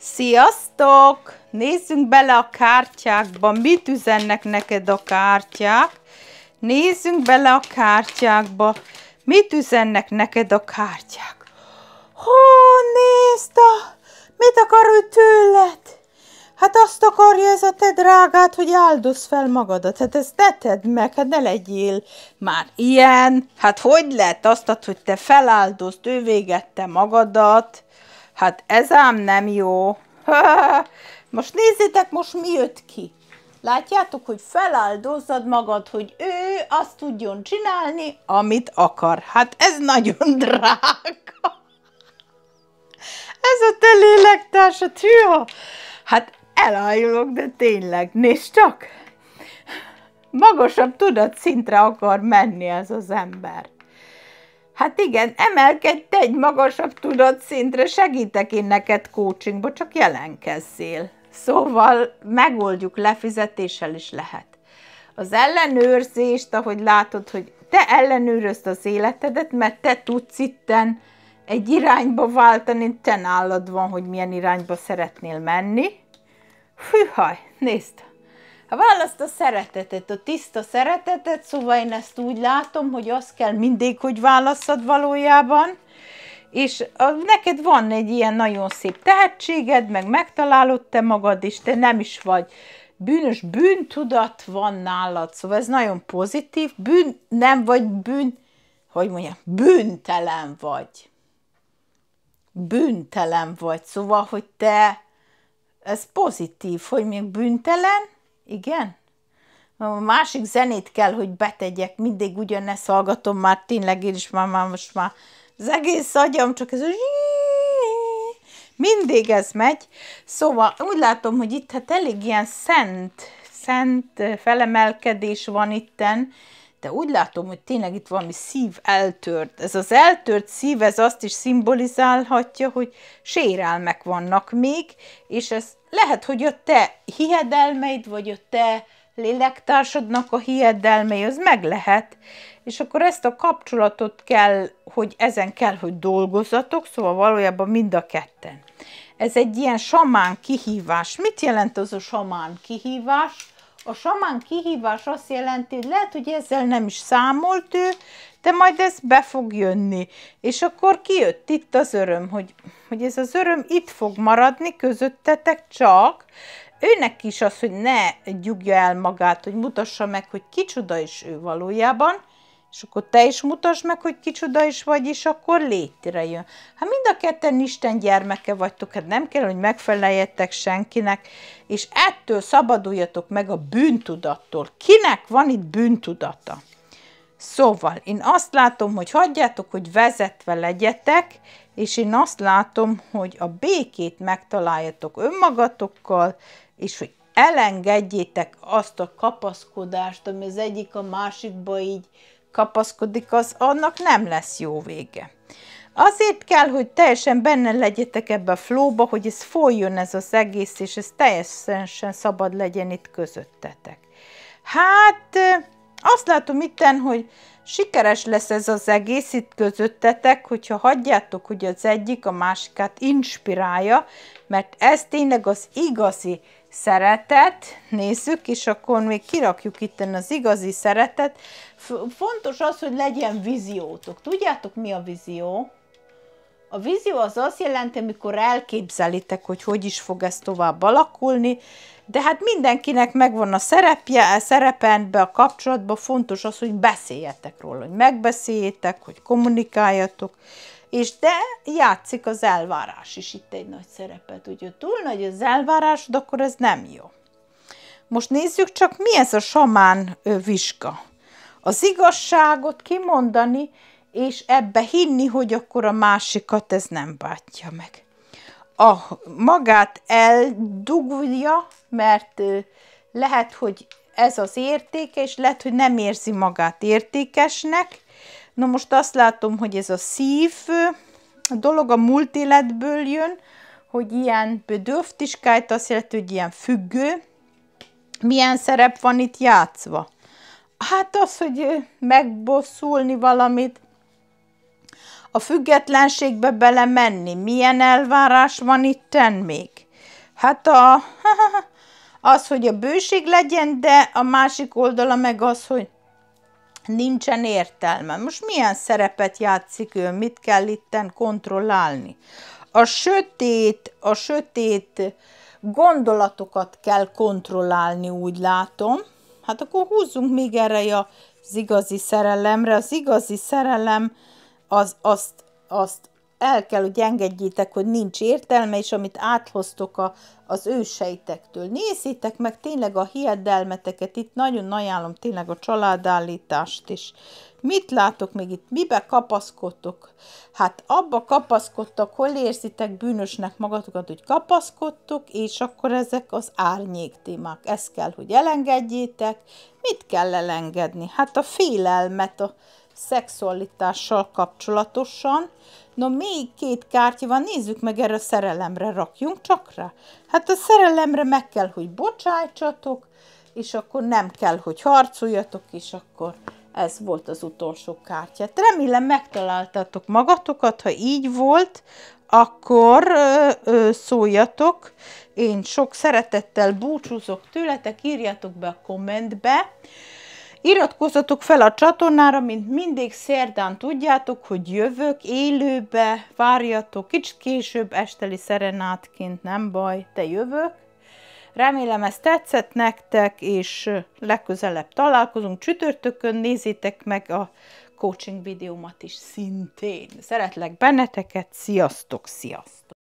Sziasztok! Nézzünk bele a kártyákba. Mit üzennek neked a kártyák? Nézzünk bele a kártyákba. Mit üzennek neked a kártyák? Hó, nézd! A... Mit akar ő tőled? Hát azt akarja ez a te drágát, hogy áldoz fel magadat. Hát ezt ne tedd meg, hát ne legyél már ilyen. Hát hogy lehet azt, hogy te feláldozd, ő végette magadat. Hát ez ám nem jó. Most nézzétek, most mi jött ki. Látjátok, hogy feláldozzad magad, hogy ő azt tudjon csinálni, amit akar. Hát ez nagyon drága. Ez a te lélektársad, hűha. Hát elájulok, de tényleg, nézd csak! Magasabb tudatszintre akar menni ez az ember. Hát igen, emelkedj egy magasabb tudatszintre, segítek én neked coachingba, csak jelenkezzél. Szóval megoldjuk, lefizetéssel is lehet. Az ellenőrzést, ahogy látod, hogy te ellenőrözd az életedet, mert te tudsz itten egy irányba váltani, te nálad van, hogy milyen irányba szeretnél menni. Fűhaj, nézd, Választ a szeretetet, a tiszta szeretetet, szóval én ezt úgy látom, hogy azt kell mindig, hogy válaszod valójában, és a, neked van egy ilyen nagyon szép tehetséged, meg megtalálod te magad, és te nem is vagy bűnös, bűntudat van nálad, szóval ez nagyon pozitív, bűn, nem vagy bűn, hogy mondjam, bűntelen vagy. Bűntelen vagy, szóval, hogy te, ez pozitív, hogy még bűntelen, igen? A másik zenét kell, hogy betegyek, mindig ugyanezt hallgatom már, tényleg én is már, már most már az egész agyam csak ez a mindig ez megy. Szóval úgy látom, hogy itt hát elég ilyen szent, szent felemelkedés van itten, de úgy látom, hogy tényleg itt valami szív eltört. Ez az eltört szív, ez azt is szimbolizálhatja, hogy sérelmek vannak még, és ez lehet, hogy a te hiedelmeid, vagy a te lélektársadnak a hiedelmei, az meg lehet, és akkor ezt a kapcsolatot kell, hogy ezen kell, hogy dolgozatok, szóval valójában mind a ketten. Ez egy ilyen samán kihívás. Mit jelent az a samán kihívás? A samán kihívás azt jelenti, hogy lehet, hogy ezzel nem is számolt ő, de majd ez be fog jönni. És akkor kijött itt az öröm, hogy, hogy ez az öröm itt fog maradni közöttetek csak, őnek is az, hogy ne gyugja el magát, hogy mutassa meg, hogy kicsoda is ő valójában, és akkor te is mutasd meg, hogy kicsoda is vagy, és akkor létre jön. Ha hát mind a ketten Isten gyermeke vagytok, hát nem kell, hogy megfeleljetek senkinek, és ettől szabaduljatok meg a bűntudattól. Kinek van itt bűntudata? Szóval én azt látom, hogy hagyjátok, hogy vezetve legyetek, és én azt látom, hogy a békét megtaláljátok önmagatokkal, és hogy elengedjétek azt a kapaszkodást, ami az egyik a másikba így kapaszkodik, az annak nem lesz jó vége. Azért kell, hogy teljesen benne legyetek ebbe a flóba, hogy ez folyjon ez az egész, és ez teljesen szabad legyen itt közöttetek. Hát, azt látom itten, hogy sikeres lesz ez az egész itt közöttetek, hogyha hagyjátok, hogy az egyik a másikát inspirálja, mert ez tényleg az igazi szeretet, nézzük, és akkor még kirakjuk itt az igazi szeretet. Fontos az, hogy legyen víziótok. Tudjátok, mi a vízió? A vízió az azt jelenti, amikor elképzelitek, hogy hogy is fog ez tovább alakulni, de hát mindenkinek megvan a szerepje, a szerependbe, a kapcsolatba, fontos az, hogy beszéljetek róla, hogy megbeszéljétek, hogy kommunikáljatok, és de játszik az elvárás is itt egy nagy szerepet, ugye túl nagy az elvárásod, akkor ez nem jó. Most nézzük csak, mi ez a samán vizsga. Az igazságot kimondani, és ebbe hinni, hogy akkor a másikat ez nem bátja meg. A magát eldugulja, mert lehet, hogy ez az értéke, és lehet, hogy nem érzi magát értékesnek. Na most azt látom, hogy ez a szív a dolog a múlt életből jön, hogy ilyen bedöftiskájt azt jelenti, hogy ilyen függő. Milyen szerep van itt játszva? Hát az, hogy megbosszulni valamit, a függetlenségbe belemenni. Milyen elvárás van itten még? Hát a, az, hogy a bőség legyen, de a másik oldala meg az, hogy nincsen értelme. Most milyen szerepet játszik ő, mit kell itten kontrollálni? A sötét, a sötét gondolatokat kell kontrollálni, úgy látom. Hát akkor húzzunk még erre az igazi szerelemre. Az igazi szerelem az, azt, azt el kell, hogy engedjétek, hogy nincs értelme, és amit áthoztok a, az őseitektől. Nézzétek meg tényleg a hiedelmeteket, itt nagyon ajánlom tényleg a családállítást is. Mit látok még itt? Mibe kapaszkodtok? Hát abba kapaszkodtak, hol érzitek bűnösnek magatokat, hogy kapaszkodtok, és akkor ezek az árnyék témák. Ezt kell, hogy elengedjétek. Mit kell elengedni? Hát a félelmet, a szexualitással kapcsolatosan. No, még két kártya van, nézzük meg erre a szerelemre, rakjunk csak rá. Hát a szerelemre meg kell, hogy bocsájtsatok, és akkor nem kell, hogy harcoljatok, és akkor ez volt az utolsó kártya. Remélem megtaláltatok magatokat, ha így volt, akkor ö, ö, szóljatok. Én sok szeretettel búcsúzok tőletek, írjátok be a kommentbe. Iratkozzatok fel a csatornára, mint mindig szerdán tudjátok, hogy jövök élőbe, várjatok kicsit később esteli szerenátként, nem baj, te jövök. Remélem ez tetszett nektek, és legközelebb találkozunk csütörtökön, nézzétek meg a coaching videómat is szintén. Szeretlek benneteket, sziasztok, sziasztok!